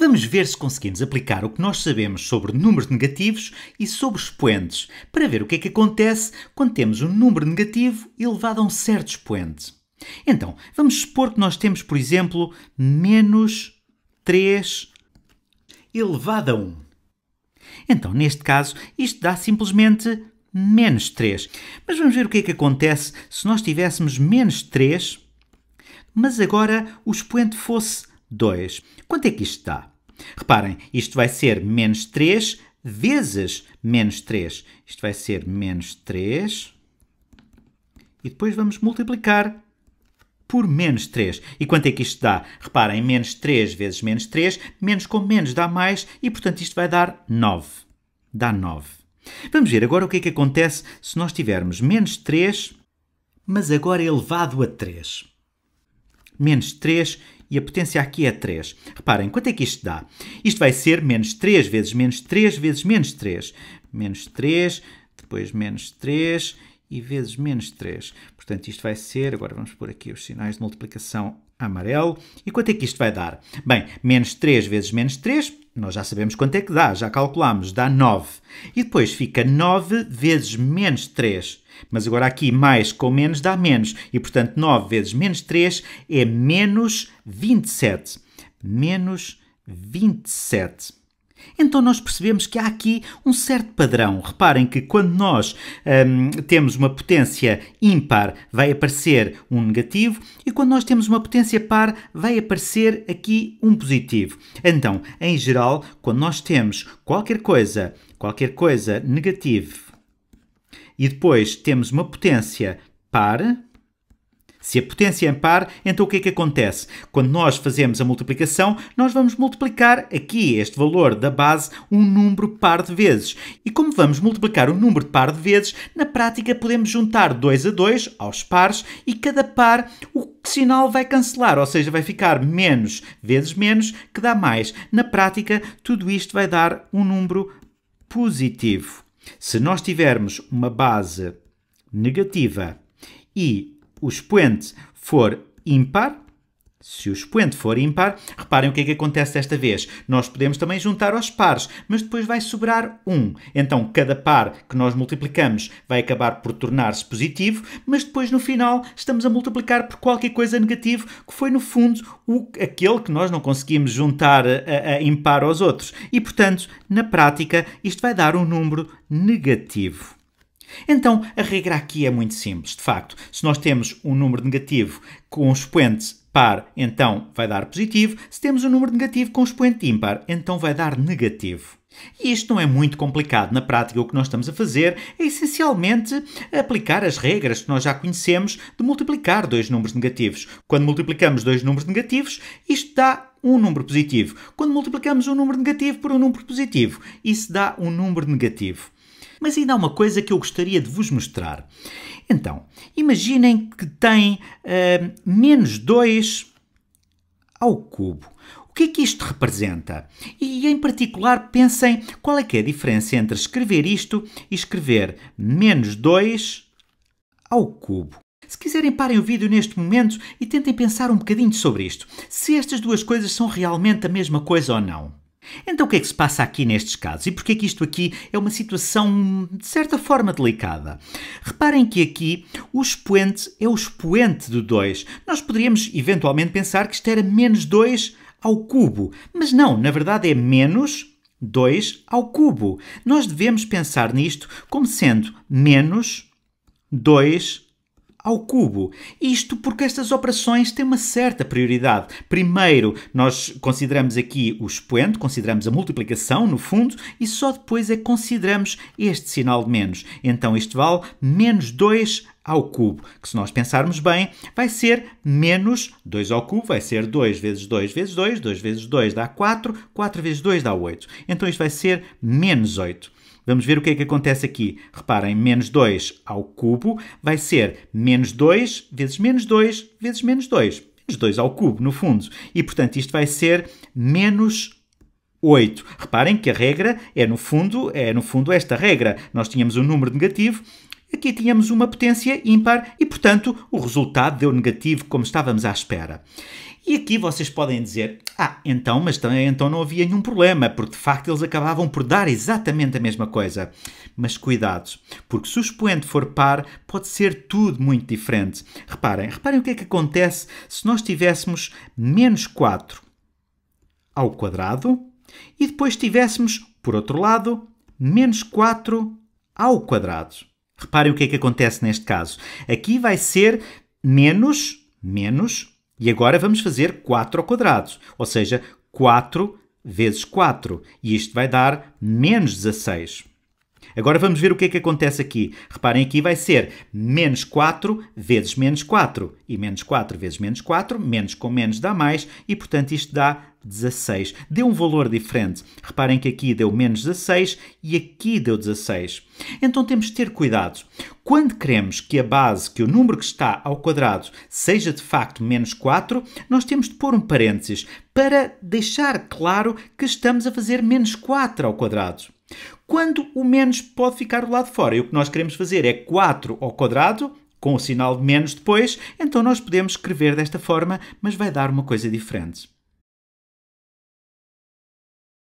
Vamos ver se conseguimos aplicar o que nós sabemos sobre números negativos e sobre expoentes, para ver o que é que acontece quando temos um número negativo elevado a um certo expoente. Então, vamos supor que nós temos, por exemplo, menos 3 elevado a 1. Então, neste caso, isto dá simplesmente menos 3. Mas vamos ver o que é que acontece se nós tivéssemos menos 3, mas agora o expoente fosse 2. Quanto é que isto dá? Reparem, isto vai ser menos 3 vezes menos 3. Isto vai ser menos 3. E depois vamos multiplicar por menos 3. E quanto é que isto dá? Reparem, menos 3 vezes menos 3, menos com menos dá mais, e portanto isto vai dar 9. Dá 9. Vamos ver agora o que é que acontece se nós tivermos menos 3, mas agora elevado a 3. Menos 3 e a potência aqui é 3. Reparem, quanto é que isto dá? Isto vai ser menos 3 vezes menos 3 vezes menos 3. Menos 3, depois menos 3 e vezes menos 3. Portanto, isto vai ser, agora vamos pôr aqui os sinais de multiplicação amarelo. E quanto é que isto vai dar? Bem, menos 3 vezes menos 3, nós já sabemos quanto é que dá, já calculamos, dá 9. E depois fica 9 vezes menos 3. Mas agora aqui mais com menos dá menos. E portanto 9 vezes menos 3 é menos 27. Menos 27. Então nós percebemos que há aqui um certo padrão. Reparem que quando nós hum, temos uma potência ímpar, vai aparecer um negativo, e quando nós temos uma potência par, vai aparecer aqui um positivo. Então, em geral, quando nós temos qualquer coisa, qualquer coisa negativo, e depois temos uma potência par, se a potência é par, então o que é que acontece? Quando nós fazemos a multiplicação, nós vamos multiplicar aqui este valor da base um número par de vezes. E como vamos multiplicar o um número par de vezes, na prática podemos juntar 2 a 2 aos pares e cada par o sinal vai cancelar, ou seja, vai ficar menos vezes menos, que dá mais. Na prática, tudo isto vai dar um número positivo. Se nós tivermos uma base negativa e o expoente for ímpar, se o expoente for ímpar, reparem o que é que acontece desta vez. Nós podemos também juntar aos pares, mas depois vai sobrar um. Então, cada par que nós multiplicamos vai acabar por tornar-se positivo, mas depois no final estamos a multiplicar por qualquer coisa negativo, que foi no fundo o, aquele que nós não conseguimos juntar a, a impar aos outros. E portanto, na prática, isto vai dar um número negativo. Então, a regra aqui é muito simples, de facto. Se nós temos um número negativo com expoente par, então vai dar positivo. Se temos um número negativo com expoente ímpar, então vai dar negativo. E isto não é muito complicado. Na prática, o que nós estamos a fazer é essencialmente aplicar as regras que nós já conhecemos de multiplicar dois números negativos. Quando multiplicamos dois números negativos, isto dá um número positivo. Quando multiplicamos um número negativo por um número positivo, isso dá um número negativo. Mas ainda há uma coisa que eu gostaria de vos mostrar. Então, imaginem que tem uh, menos 2 ao cubo. O que é que isto representa? E, em particular, pensem qual é que é a diferença entre escrever isto e escrever menos 2 ao cubo. Se quiserem, parem o vídeo neste momento e tentem pensar um bocadinho sobre isto. Se estas duas coisas são realmente a mesma coisa ou não. Então o que é que se passa aqui nestes casos? E porquê é que isto aqui é uma situação, de certa forma, delicada? Reparem que aqui o expoente é o expoente do 2. Nós poderíamos, eventualmente, pensar que isto era menos 2 ao cubo. Mas não, na verdade é menos 2 ao cubo. Nós devemos pensar nisto como sendo menos 2 ao cubo. Isto porque estas operações têm uma certa prioridade. Primeiro, nós consideramos aqui o expoente, consideramos a multiplicação, no fundo, e só depois é que consideramos este sinal de menos. Então isto vale menos 2 ao cubo, que se nós pensarmos bem, vai ser menos 2 ao cubo, vai ser 2 vezes 2 vezes 2, 2 vezes 2 dá 4, 4 vezes 2 dá 8. Então isto vai ser menos 8. Vamos ver o que é que acontece aqui. Reparem, menos 2 ao cubo vai ser menos 2 vezes menos 2 vezes menos 2. Menos 2 ao cubo, no fundo. E, portanto, isto vai ser menos 8. Reparem que a regra é no fundo, é no fundo esta regra. Nós tínhamos um número negativo Aqui tínhamos uma potência ímpar e, portanto, o resultado deu negativo, como estávamos à espera. E aqui vocês podem dizer: Ah, então, mas então não havia nenhum problema, porque de facto eles acabavam por dar exatamente a mesma coisa. Mas cuidados, porque se o expoente for par, pode ser tudo muito diferente. Reparem, reparem o que é que acontece se nós tivéssemos menos 4 ao quadrado e depois tivéssemos, por outro lado, menos 4 ao quadrado. Reparem o que é que acontece neste caso. Aqui vai ser menos, menos, e agora vamos fazer 4 ao quadrado, ou seja, 4 vezes 4. E isto vai dar menos 16. Agora vamos ver o que é que acontece aqui. Reparem aqui vai ser menos 4 vezes menos 4. E menos 4 vezes menos 4, menos com menos dá mais, e portanto isto dá 16. Deu um valor diferente. Reparem que aqui deu menos 16 e aqui deu 16. Então temos de ter cuidado. Quando queremos que a base, que o número que está ao quadrado, seja de facto menos 4, nós temos de pôr um parênteses para deixar claro que estamos a fazer menos 4 ao quadrado. Quando o menos pode ficar do lado de fora e o que nós queremos fazer é 4 ao quadrado, com o sinal de menos depois, então nós podemos escrever desta forma, mas vai dar uma coisa diferente.